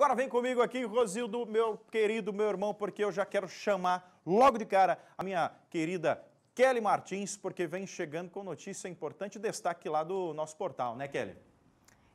Agora vem comigo aqui, Rosildo, meu querido, meu irmão, porque eu já quero chamar logo de cara a minha querida Kelly Martins, porque vem chegando com notícia importante, destaque lá do nosso portal, né, Kelly?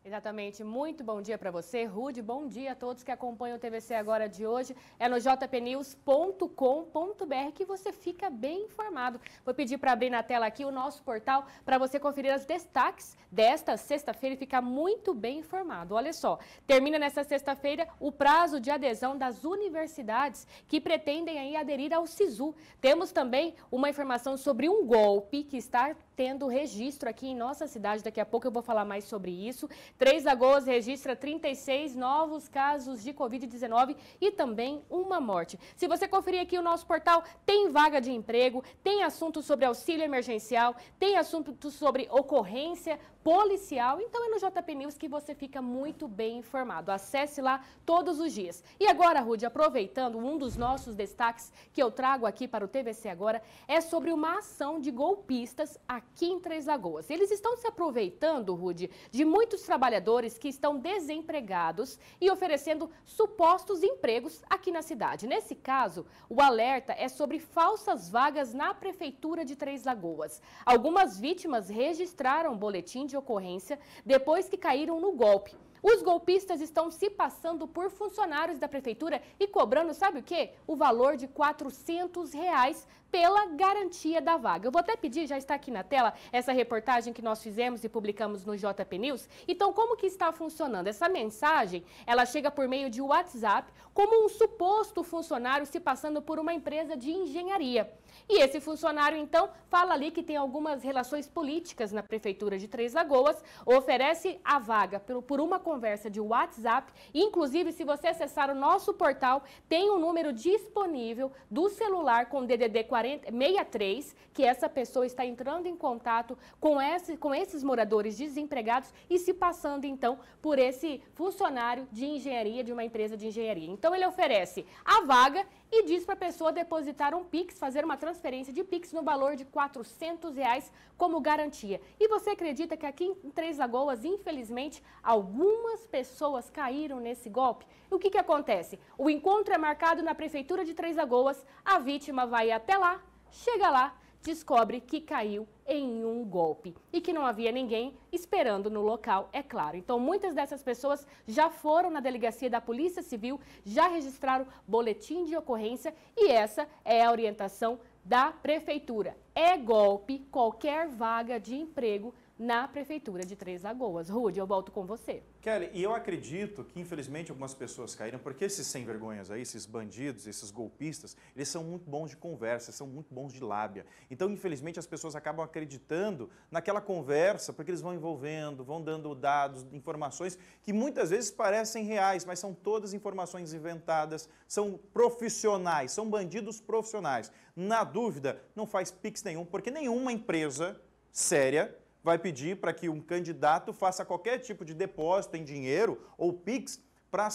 Exatamente. Muito bom dia para você, Rude. Bom dia a todos que acompanham o TVC agora de hoje. É no jpnews.com.br que você fica bem informado. Vou pedir para abrir na tela aqui o nosso portal para você conferir os destaques desta sexta-feira e ficar muito bem informado. Olha só, termina nesta sexta-feira o prazo de adesão das universidades que pretendem aí aderir ao SISU. Temos também uma informação sobre um golpe que está tendo registro aqui em nossa cidade. Daqui a pouco eu vou falar mais sobre isso. Três Lagoas registra 36 novos casos de Covid-19 e também uma morte. Se você conferir aqui o nosso portal, tem vaga de emprego, tem assunto sobre auxílio emergencial, tem assunto sobre ocorrência policial. Então é no JP News que você fica muito bem informado. Acesse lá todos os dias. E agora, Rude, aproveitando, um dos nossos destaques que eu trago aqui para o TVC agora é sobre uma ação de golpistas aqui em Três Lagoas. Eles estão se aproveitando, Rude, de muitos trabalhos trabalhadores que estão desempregados e oferecendo supostos empregos aqui na cidade. Nesse caso, o alerta é sobre falsas vagas na Prefeitura de Três Lagoas. Algumas vítimas registraram boletim de ocorrência depois que caíram no golpe. Os golpistas estão se passando por funcionários da prefeitura e cobrando, sabe o quê? O valor de R$ 400 reais pela garantia da vaga. Eu vou até pedir, já está aqui na tela, essa reportagem que nós fizemos e publicamos no JP News. Então, como que está funcionando? Essa mensagem, ela chega por meio de WhatsApp, como um suposto funcionário se passando por uma empresa de engenharia. E esse funcionário, então, fala ali que tem algumas relações políticas na prefeitura de Três Lagoas, oferece a vaga por uma contratação conversa de WhatsApp. Inclusive, se você acessar o nosso portal, tem um número disponível do celular com DDD 40, 63, que essa pessoa está entrando em contato com, esse, com esses moradores desempregados e se passando, então, por esse funcionário de engenharia de uma empresa de engenharia. Então, ele oferece a vaga e diz para a pessoa depositar um Pix, fazer uma transferência de Pix no valor de R$ 400 reais como garantia. E você acredita que aqui em Três Lagoas, infelizmente, algum algumas pessoas caíram nesse golpe. O que, que acontece? O encontro é marcado na Prefeitura de Três Lagoas, a vítima vai até lá, chega lá, descobre que caiu em um golpe e que não havia ninguém esperando no local, é claro. Então, muitas dessas pessoas já foram na delegacia da Polícia Civil, já registraram boletim de ocorrência e essa é a orientação da prefeitura. É golpe, qualquer vaga de emprego na Prefeitura de Três Lagoas. Rude, eu volto com você. Kelly, e eu acredito que infelizmente algumas pessoas caíram, porque esses sem vergonhas aí, esses bandidos, esses golpistas, eles são muito bons de conversa, são muito bons de lábia. Então, infelizmente, as pessoas acabam acreditando naquela conversa, porque eles vão envolvendo, vão dando dados, informações que muitas vezes parecem reais, mas são todas informações inventadas, são profissionais, são bandidos profissionais. Na dúvida, não faz pix nenhum, porque nenhuma empresa séria vai pedir para que um candidato faça qualquer tipo de depósito em dinheiro ou PIX para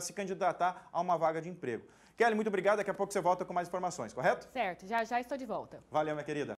se candidatar a uma vaga de emprego. Kelly, muito obrigado. Daqui a pouco você volta com mais informações, correto? Certo, já já estou de volta. Valeu, minha querida.